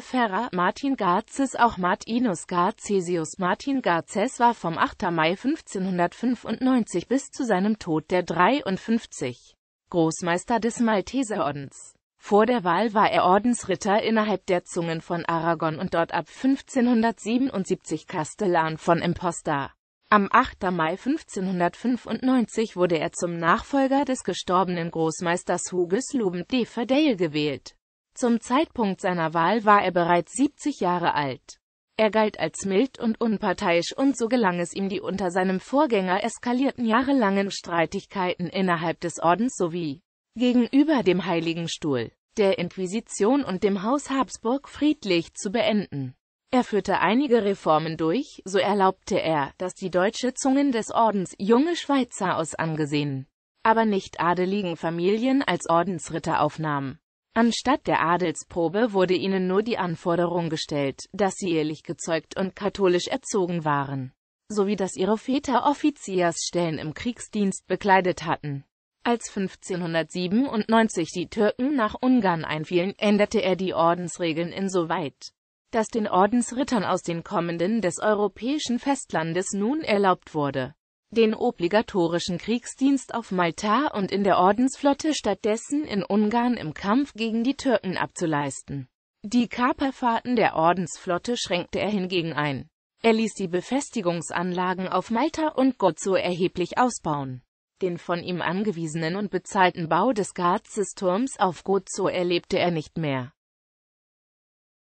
Ferrer, Martin Garzes auch Martinus Garcesius Martin Garces war vom 8. Mai 1595 bis zu seinem Tod der 53. Großmeister des Malteserordens. Vor der Wahl war er Ordensritter innerhalb der Zungen von Aragon und dort ab 1577 Kastellan von Imposta. Am 8. Mai 1595 wurde er zum Nachfolger des gestorbenen Großmeisters Hugues de Verdale gewählt zum Zeitpunkt seiner Wahl war er bereits 70 Jahre alt. Er galt als mild und unparteiisch und so gelang es ihm die unter seinem Vorgänger eskalierten jahrelangen Streitigkeiten innerhalb des Ordens sowie gegenüber dem Heiligen Stuhl, der Inquisition und dem Haus Habsburg friedlich zu beenden. Er führte einige Reformen durch, so erlaubte er, dass die deutsche Zungen des Ordens junge Schweizer aus angesehen, aber nicht adeligen Familien als Ordensritter aufnahmen. Anstatt der Adelsprobe wurde ihnen nur die Anforderung gestellt, dass sie ehrlich gezeugt und katholisch erzogen waren, sowie dass ihre Väter Offiziersstellen im Kriegsdienst bekleidet hatten. Als 1597 die Türken nach Ungarn einfielen, änderte er die Ordensregeln insoweit, dass den Ordensrittern aus den Kommenden des europäischen Festlandes nun erlaubt wurde, den obligatorischen Kriegsdienst auf Malta und in der Ordensflotte stattdessen in Ungarn im Kampf gegen die Türken abzuleisten. Die Kaperfahrten der Ordensflotte schränkte er hingegen ein. Er ließ die Befestigungsanlagen auf Malta und Gozo erheblich ausbauen. Den von ihm angewiesenen und bezahlten Bau des Gazisturms auf Gozo erlebte er nicht mehr.